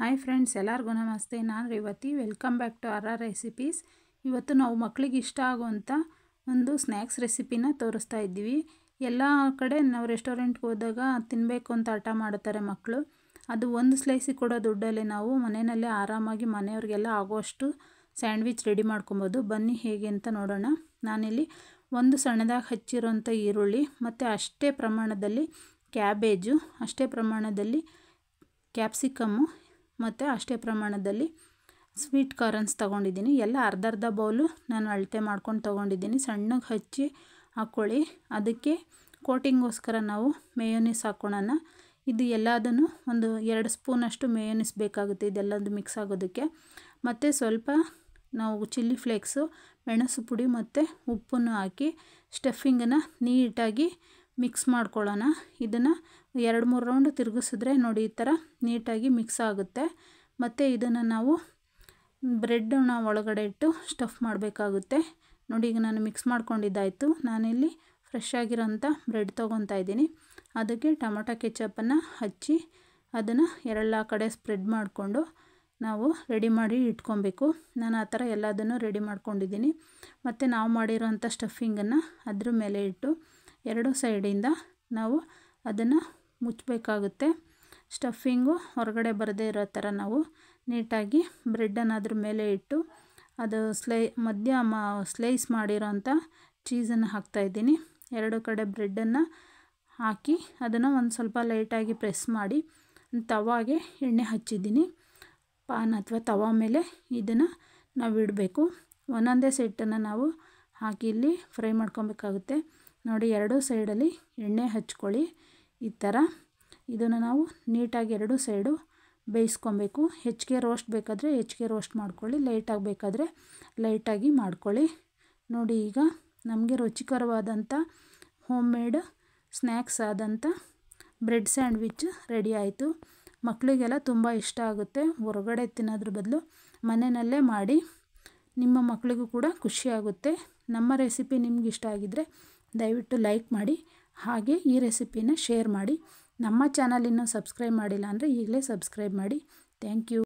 hi friends ಎಲ್ಲರಿಗೂ ನಮಸ್ತೆ ನಾನು Revathi welcome back to our recipes ಇವತ್ತು ನಾವು ಮಕ್ಕಳಿಗೆ ಇಷ್ಟ ಆಗುವಂಥ ಒಂದು ಸ್ನ್ಯಾಕ್ಸ್ ರೆಸಿಪಿನ ತೋರಿಸ್ತಾ ಇದ್ದೀವಿ ಎಲ್ಲ ಕಡೆ ನಾವು ರೆಸ್ಟೋರೆಂಟ್ಗೆ ಹೋದಾಗ ತಿನ್ನಬೇಕು ಅಂತ ಆಟ ಮಾಡ್ತಾರೆ ಮಕ್ಕಳು ಅದು ಒಂದು ಸ್ಲೈಸಿಗೆ ಕೊಡೋ ದುಡ್ಡಲ್ಲೇ ನಾವು ಮನೆಯಲ್ಲೇ ಆರಾಮಾಗಿ ಮನೆಯವ್ರಿಗೆಲ್ಲ ಆಗೋಷ್ಟು ಸ್ಯಾಂಡ್ವಿಚ್ ರೆಡಿ ಮಾಡ್ಕೊಬೋದು ಬನ್ನಿ ಹೇಗೆ ಅಂತ ನೋಡೋಣ ನಾನಿಲ್ಲಿ ಒಂದು ಸಣ್ಣದಾಗಿ ಹಚ್ಚಿರೋಂಥ ಈರುಳ್ಳಿ ಮತ್ತು ಅಷ್ಟೇ ಪ್ರಮಾಣದಲ್ಲಿ ಕ್ಯಾಬೇಜು ಅಷ್ಟೇ ಪ್ರಮಾಣದಲ್ಲಿ ಕ್ಯಾಪ್ಸಿಕಮ್ಮು ಮತ್ತು ಅಷ್ಟೇ ಪ್ರಮಾಣದಲ್ಲಿ ಸ್ವೀಟ್ ಕಾರ್ನ್ಸ್ ತೊಗೊಂಡಿದ್ದೀನಿ ಎಲ್ಲ ಅರ್ಧ ಅರ್ಧ ಬೌಲು ನಾನು ಅಳತೆ ಮಾಡ್ಕೊಂಡು ತೊಗೊಂಡಿದ್ದೀನಿ ಸಣ್ಣಗೆ ಹಚ್ಚಿ ಹಾಕ್ಕೊಳ್ಳಿ ಅದಕ್ಕೆ ಕೋಟಿಂಗೋಸ್ಕರ ನಾವು ಮೇಯೋನಿಸ್ ಹಾಕ್ಕೊಳೋಣ ಇದು ಎಲ್ಲದನ್ನು ಒಂದು ಎರಡು ಸ್ಪೂನಷ್ಟು ಮೇಯೋನಿಸ್ ಬೇಕಾಗುತ್ತೆ ಇದೆಲ್ಲದು ಮಿಕ್ಸ್ ಆಗೋದಕ್ಕೆ ಮತ್ತು ಸ್ವಲ್ಪ ನಾವು ಚಿಲ್ಲಿ ಫ್ಲೇಕ್ಸು ಮೆಣಸು ಪುಡಿ ಮತ್ತು ಉಪ್ಪನ್ನು ಹಾಕಿ ಸ್ಟಫಿಂಗನ್ನು ನೀಟಾಗಿ ಮಿಕ್ಸ್ ಮಾಡ್ಕೊಳ್ಳೋಣ ಇದನ್ನು ಎರಡು ಮೂರು ರೌಂಡ್ ತಿರುಗಿಸಿದ್ರೆ ನೋಡಿ ಈ ಥರ ನೀಟಾಗಿ ಮಿಕ್ಸ್ ಆಗುತ್ತೆ ಮತ್ತು ಇದನ್ನು ನಾವು ಬ್ರೆಡ್ನ ಒಳಗಡೆ ಇಟ್ಟು ಸ್ಟಫ್ ಮಾಡಬೇಕಾಗುತ್ತೆ ನೋಡಿ ಈಗ ನಾನು ಮಿಕ್ಸ್ ಮಾಡ್ಕೊಂಡಿದ್ದಾಯಿತು ನಾನಿಲ್ಲಿ ಫ್ರೆಶ್ ಆಗಿರೋಂಥ ಬ್ರೆಡ್ ತೊಗೊತಾ ಇದ್ದೀನಿ ಅದಕ್ಕೆ ಟೊಮೊಟೊ ಕೆಚಪ್ಪನ್ನು ಹಚ್ಚಿ ಅದನ್ನು ಎರಡ ಕಡೆ ಸ್ಪ್ರೆಡ್ ಮಾಡಿಕೊಂಡು ನಾವು ರೆಡಿ ಮಾಡಿ ಇಟ್ಕೊಬೇಕು ನಾನು ಆ ಥರ ಎಲ್ಲದನ್ನು ರೆಡಿ ಮಾಡ್ಕೊಂಡಿದ್ದೀನಿ ಮತ್ತು ನಾವು ಮಾಡಿರೋಂಥ ಸ್ಟಫಿಂಗನ್ನು ಅದ್ರ ಮೇಲೆ ಇಟ್ಟು ಎರಡು ಸೈಡಿಂದ ನಾವು ಅದನ್ನು ಮುಚ್ಚಬೇಕಾಗುತ್ತೆ ಸ್ಟಫಿಂಗು ಹೊರಗಡೆ ಬರದೇ ಇರೋ ಥರ ನಾವು ನೀಟಾಗಿ ಬ್ರೆಡ್ಡನ್ನು ಅದ್ರ ಮೇಲೆ ಇಟ್ಟು ಅದು ಸ್ಲೈ ಮಧ್ಯ ಮಾ ಸ್ಲೈಸ್ ಮಾಡಿರೋಂಥ ಚೀಸನ್ನು ಹಾಕ್ತಾಯಿದ್ದೀನಿ ಎರಡು ಕಡೆ ಬ್ರೆಡ್ಡನ್ನು ಹಾಕಿ ಅದನ್ನು ಒಂದು ಸ್ವಲ್ಪ ಲೈಟಾಗಿ ಪ್ರೆಸ್ ಮಾಡಿ ತವಾಗೆ ಎಣ್ಣೆ ಹಚ್ಚಿದ್ದೀನಿ ಪಾನ್ ಅಥವಾ ತವಾ ಮೇಲೆ ಇದನ್ನು ನಾವು ಇಡಬೇಕು ಒಂದೊಂದೇ ಸೆಟ್ಟನ್ನು ನಾವು ಹಾಕಿ ಇಲ್ಲಿ ಫ್ರೈ ಮಾಡ್ಕೊಬೇಕಾಗುತ್ತೆ ನೋಡಿ ಎರಡೂ ಸೈಡಲ್ಲಿ ಎಣ್ಣೆ ಹಚ್ಕೊಳ್ಳಿ ಈ ಥರ ಇದನ್ನು ನಾವು ನೀಟಾಗಿ ಎರಡೂ ಸೈಡು ಬೇಯಿಸ್ಕೊಬೇಕು ಹೆಚ್ಚಿಗೆ ರೋಸ್ಟ್ ಬೇಕಾದರೆ ಹೆಚ್ಚಿಗೆ ರೋಸ್ಟ್ ಮಾಡ್ಕೊಳ್ಳಿ ಲೈಟಾಗಿ ಬೇಕಾದರೆ ಲೈಟಾಗಿ ಮಾಡ್ಕೊಳ್ಳಿ ನೋಡಿ ಈಗ ನಮಗೆ ರುಚಿಕರವಾದಂಥ ಹೋಮ್ ಮೇಡ್ ಸ್ನ್ಯಾಕ್ಸ್ ಆದಂಥ ಬ್ರೆಡ್ ಸ್ಯಾಂಡ್ವಿಚ್ ರೆಡಿ ಆಯಿತು ಮಕ್ಕಳಿಗೆಲ್ಲ ತುಂಬ ಇಷ್ಟ ಆಗುತ್ತೆ ಹೊರಗಡೆ ತಿನ್ನೋದ್ರ ಬದಲು ಮನೆಯಲ್ಲೇ ಮಾಡಿ ನಿಮ್ಮ ಮಕ್ಕಳಿಗೂ ಕೂಡ ಖುಷಿಯಾಗುತ್ತೆ ನಮ್ಮ ರೆಸಿಪಿ ನಿಮ್ಗೆ ಇಷ್ಟ ಆಗಿದ್ದರೆ ದಯವಿಟ್ಟು ಲೈಕ್ ಮಾಡಿ ಹಾಗೆ ಈ ರೆಸಿಪಿನ ಶೇರ್ ಮಾಡಿ ನಮ್ಮ ಚಾನಲಿನ್ನು ಸಬ್ಸ್ಕ್ರೈಬ್ ಮಾಡಿಲ್ಲ ಅಂದರೆ ಈಗಲೇ ಸಬ್ಸ್ಕ್ರೈಬ್ ಮಾಡಿ ಥ್ಯಾಂಕ್ ಯು